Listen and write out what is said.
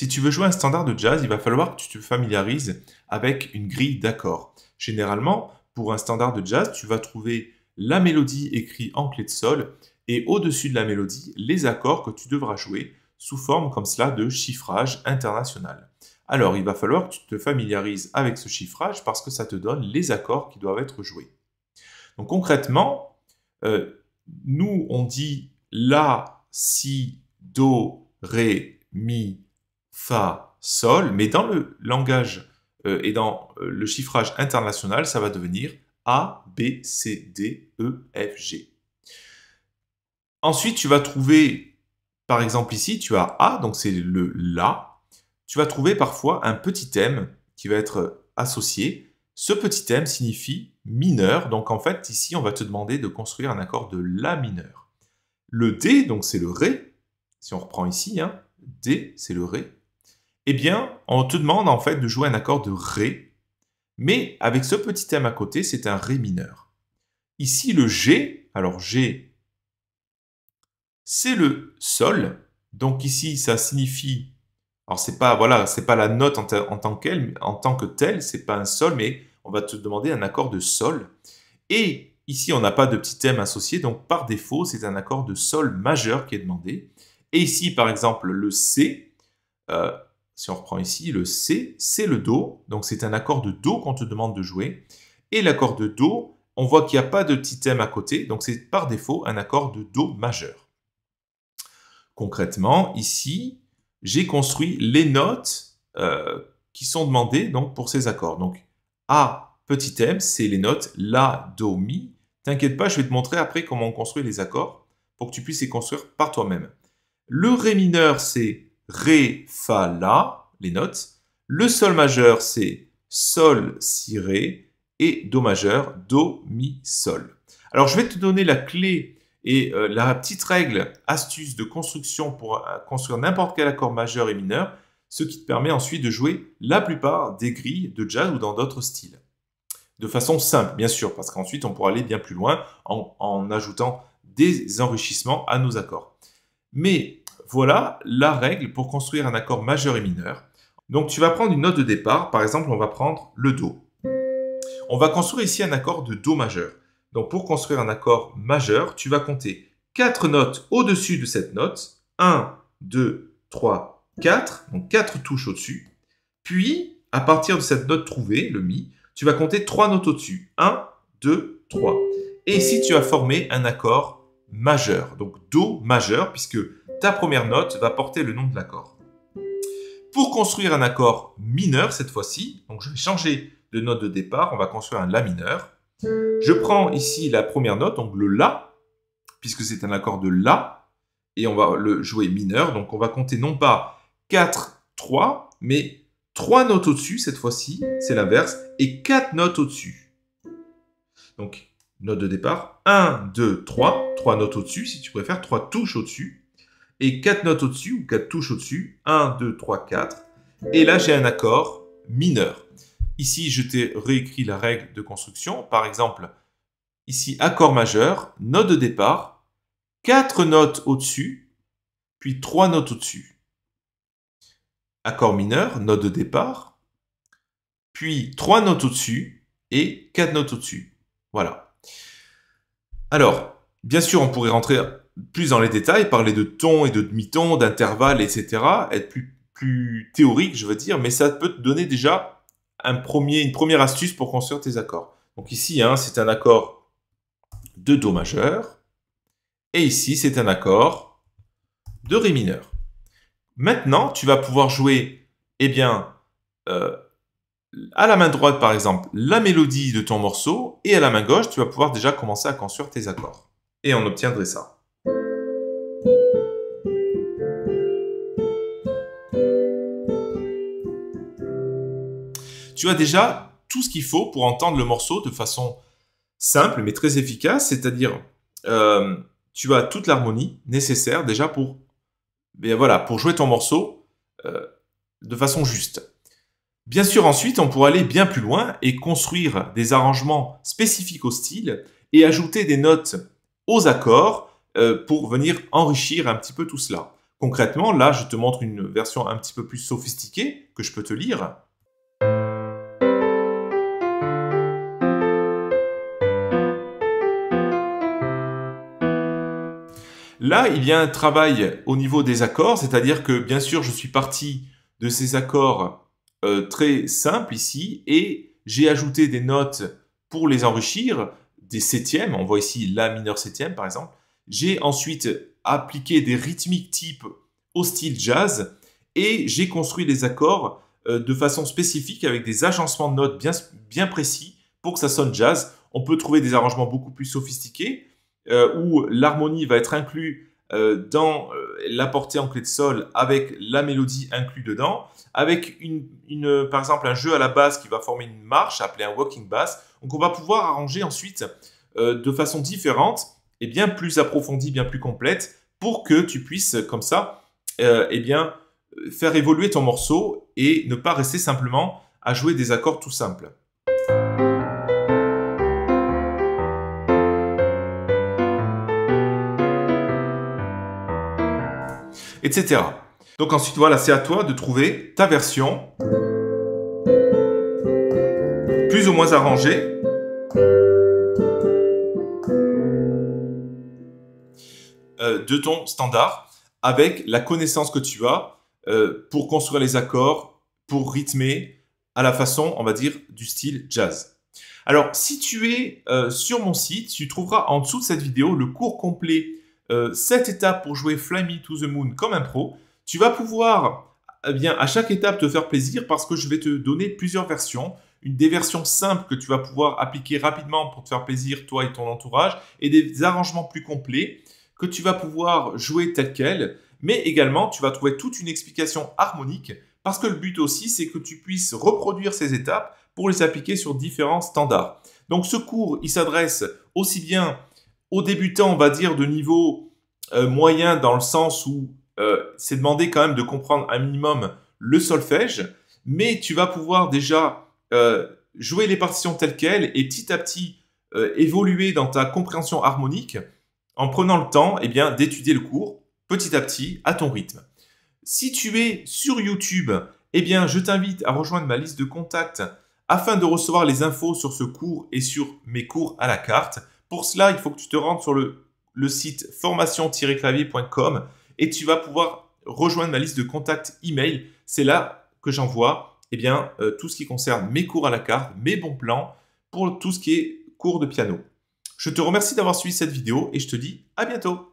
Si tu veux jouer un standard de jazz, il va falloir que tu te familiarises avec une grille d'accords. Généralement, pour un standard de jazz, tu vas trouver la mélodie écrite en clé de sol et au-dessus de la mélodie, les accords que tu devras jouer sous forme comme cela de chiffrage international. Alors, il va falloir que tu te familiarises avec ce chiffrage parce que ça te donne les accords qui doivent être joués. Donc concrètement, euh, nous, on dit La, Si, Do, Ré, Mi, Fa, Sol, mais dans le langage euh, et dans euh, le chiffrage international, ça va devenir A, B, C, D, E, F, G. Ensuite, tu vas trouver, par exemple ici, tu as A, donc c'est le La. Tu vas trouver parfois un petit m qui va être associé. Ce petit m signifie mineur, donc en fait ici on va te demander de construire un accord de La mineur. Le D, donc c'est le Ré, si on reprend ici, hein, D c'est le Ré eh bien, on te demande en fait de jouer un accord de Ré, mais avec ce petit thème à côté, c'est un Ré mineur. Ici, le G, alors G, c'est le Sol, donc ici, ça signifie, alors c'est pas, voilà, c'est pas la note en, tant qu'elle, en tant que telle, c'est pas un Sol, mais on va te demander un accord de Sol. Et ici, on n'a pas de petit thème associé, donc par défaut, c'est un accord de Sol majeur qui est demandé. Et ici, par exemple, le C, euh, si on reprend ici, le C, c'est le Do, donc c'est un accord de Do qu'on te demande de jouer. Et l'accord de Do, on voit qu'il n'y a pas de petit M à côté, donc c'est par défaut un accord de Do majeur. Concrètement, ici, j'ai construit les notes euh, qui sont demandées donc, pour ces accords. Donc A, petit M, c'est les notes La, Do, Mi. T'inquiète pas, je vais te montrer après comment on construit les accords pour que tu puisses les construire par toi-même. Le Ré mineur, c'est Ré, Fa, La, les notes. Le Sol majeur, c'est Sol, Si, Ré, et Do majeur, Do, Mi, Sol. Alors, je vais te donner la clé et euh, la petite règle, astuce de construction pour euh, construire n'importe quel accord majeur et mineur, ce qui te permet ensuite de jouer la plupart des grilles de jazz ou dans d'autres styles. De façon simple, bien sûr, parce qu'ensuite on pourra aller bien plus loin en, en ajoutant des enrichissements à nos accords. Mais voilà la règle pour construire un accord majeur et mineur. Donc tu vas prendre une note de départ, par exemple on va prendre le Do. On va construire ici un accord de Do majeur. Donc pour construire un accord majeur, tu vas compter quatre notes au-dessus de cette note. 1, 2, 3, 4. Donc quatre touches au-dessus. Puis, à partir de cette note trouvée, le Mi, tu vas compter 3 notes au-dessus. 1, 2, 3. Et ici, tu as formé un accord majeur. Donc Do majeur, puisque ta première note va porter le nom de l'accord. Pour construire un accord mineur cette fois-ci, donc je vais changer de note de départ, on va construire un La mineur. Je prends ici la première note, donc le La, puisque c'est un accord de La, et on va le jouer mineur. Donc on va compter non pas 4, 3, mais 3 notes au-dessus cette fois-ci, c'est l'inverse, et 4 notes au-dessus. Donc note de départ, 1, 2, 3, 3 notes au-dessus si tu préfères, 3 touches au-dessus, et 4 notes au-dessus ou 4 touches au-dessus, 1, 2, 3, 4, et là j'ai un accord mineur. Ici, je t'ai réécrit la règle de construction, par exemple, ici accord majeur, note de départ, 4 notes au-dessus, puis 3 notes au-dessus. Accord mineur, note de départ, puis 3 notes au-dessus et 4 notes au-dessus. Voilà. Alors, bien sûr, on pourrait rentrer plus dans les détails, parler de tons et de demi tons d'intervalles, etc. Être plus, théorique, je veux dire, mais ça peut te donner déjà un premier, une première astuce pour construire tes accords. Donc ici, hein, c'est un accord de Do majeur, et ici, c'est un accord de Ré mineur. Maintenant, tu vas pouvoir jouer, eh bien, euh, à la main droite, par exemple, la mélodie de ton morceau, et à la main gauche, tu vas pouvoir déjà commencer à construire tes accords. Et on obtiendrait ça. Tu as déjà tout ce qu'il faut pour entendre le morceau de façon simple mais très efficace, c'est-à-dire euh, tu as toute l'harmonie nécessaire déjà pour, eh voilà, pour jouer ton morceau euh, de façon juste. Bien sûr, ensuite, on pourrait aller bien plus loin et construire des arrangements spécifiques au style et ajouter des notes aux accords euh, pour venir enrichir un petit peu tout cela. Concrètement, là, je te montre une version un petit peu plus sophistiquée que je peux te lire. Là, il y a un travail au niveau des accords, c'est-à-dire que bien sûr, je suis parti de ces accords euh, très simple ici et j'ai ajouté des notes pour les enrichir, des septièmes, on voit ici la mineure septième par exemple. J'ai ensuite appliqué des rythmiques type au style jazz et j'ai construit les accords euh, de façon spécifique avec des agencements de notes bien, bien précis pour que ça sonne jazz. On peut trouver des arrangements beaucoup plus sophistiqués euh, où l'harmonie va être inclue euh, dans euh, la portée en clé de sol avec la mélodie inclue dedans, avec une, par exemple un jeu à la basse qui va former une marche appelée un walking bass. Donc on va pouvoir arranger ensuite euh, de façon différente et eh bien plus approfondie, bien plus complète pour que tu puisses comme ça eh bien faire évoluer ton morceau et ne pas rester simplement à jouer des accords tout simples. etc. Donc ensuite, voilà, c'est à toi de trouver ta version, plus ou moins arrangée. Euh, de ton standard avec la connaissance que tu as euh, pour construire les accords, pour rythmer à la façon, on va dire, du style jazz. Alors, si tu es euh, sur mon site, tu trouveras en dessous de cette vidéo le cours complet cette euh, étape étapes pour jouer Fly Me to the Moon comme un pro. Tu vas pouvoir, eh bien, à chaque étape te faire plaisir parce que je vais te donner plusieurs versions. Une, des versions simples que tu vas pouvoir appliquer rapidement pour te faire plaisir, toi et ton entourage, et des arrangements plus complets que tu vas pouvoir jouer tel quel, mais également tu vas trouver toute une explication harmonique, parce que le but aussi c'est que tu puisses reproduire ces étapes pour les appliquer sur différents standards. Donc ce cours, il s'adresse aussi bien au débutant, on va dire, de niveau euh, moyen dans le sens où euh, c'est demandé quand même de comprendre un minimum le solfège, mais tu vas pouvoir déjà euh, jouer les partitions telles quelles et petit à petit évoluer dans ta compréhension harmonique en prenant le temps et eh bien, d'étudier le cours petit à petit à ton rythme. Si tu es sur YouTube, eh bien, je t'invite à rejoindre ma liste de contacts afin de recevoir les infos sur ce cours et sur mes cours à la carte. Pour cela, il faut que tu te rendes sur le, site formation-clavier.com et tu vas pouvoir rejoindre ma liste de contacts email. C'est là que j'envoie eh bien, euh, tout ce qui concerne mes cours à la carte, mes bons plans, pour tout ce qui est cours de piano. Je te remercie d'avoir suivi cette vidéo et je te dis à bientôt